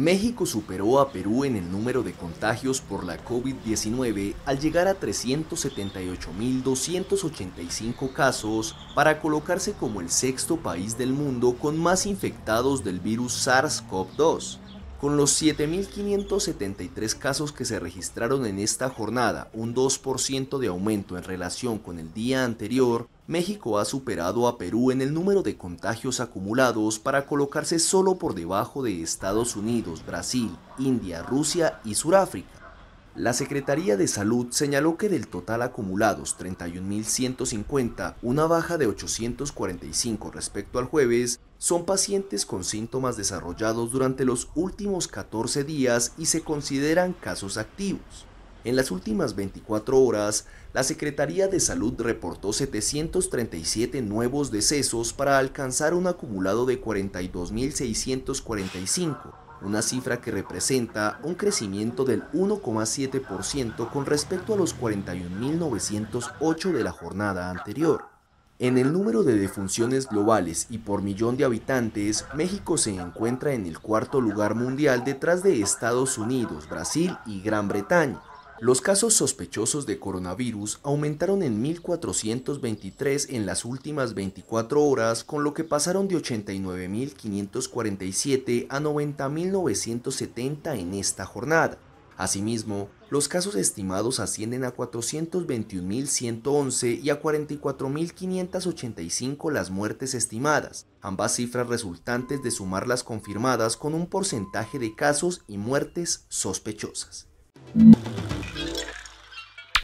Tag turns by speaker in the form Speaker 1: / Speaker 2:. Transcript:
Speaker 1: México superó a Perú en el número de contagios por la COVID-19 al llegar a 378.285 casos para colocarse como el sexto país del mundo con más infectados del virus SARS-CoV-2. Con los 7.573 casos que se registraron en esta jornada, un 2% de aumento en relación con el día anterior, México ha superado a Perú en el número de contagios acumulados para colocarse solo por debajo de Estados Unidos, Brasil, India, Rusia y Suráfrica. La Secretaría de Salud señaló que del total acumulados 31.150, una baja de 845 respecto al jueves, son pacientes con síntomas desarrollados durante los últimos 14 días y se consideran casos activos. En las últimas 24 horas, la Secretaría de Salud reportó 737 nuevos decesos para alcanzar un acumulado de 42.645, una cifra que representa un crecimiento del 1,7% con respecto a los 41.908 de la jornada anterior. En el número de defunciones globales y por millón de habitantes, México se encuentra en el cuarto lugar mundial detrás de Estados Unidos, Brasil y Gran Bretaña. Los casos sospechosos de coronavirus aumentaron en 1.423 en las últimas 24 horas, con lo que pasaron de 89.547 a 90.970 en esta jornada. Asimismo, los casos estimados ascienden a 421.111 y a 44.585 las muertes estimadas, ambas cifras resultantes de sumar las confirmadas con un porcentaje de casos y muertes sospechosas.